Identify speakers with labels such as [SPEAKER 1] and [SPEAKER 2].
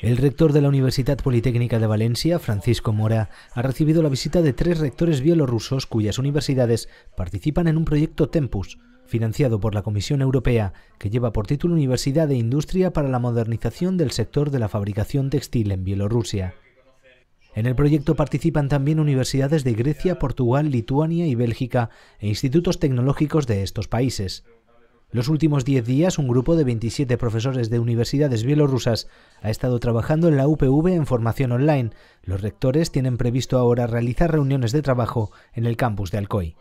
[SPEAKER 1] El rector de la Universidad Politécnica de Valencia, Francisco Mora, ha recibido la visita de tres rectores bielorrusos cuyas universidades participan en un proyecto Tempus, financiado por la Comisión Europea, que lleva por título Universidad de Industria para la Modernización del Sector de la Fabricación Textil en Bielorrusia. En el proyecto participan también universidades de Grecia, Portugal, Lituania y Bélgica e institutos tecnológicos de estos países. Los últimos 10 días, un grupo de 27 profesores de universidades bielorrusas ha estado trabajando en la UPV en formación online. Los rectores tienen previsto ahora realizar reuniones de trabajo en el campus de Alcoy.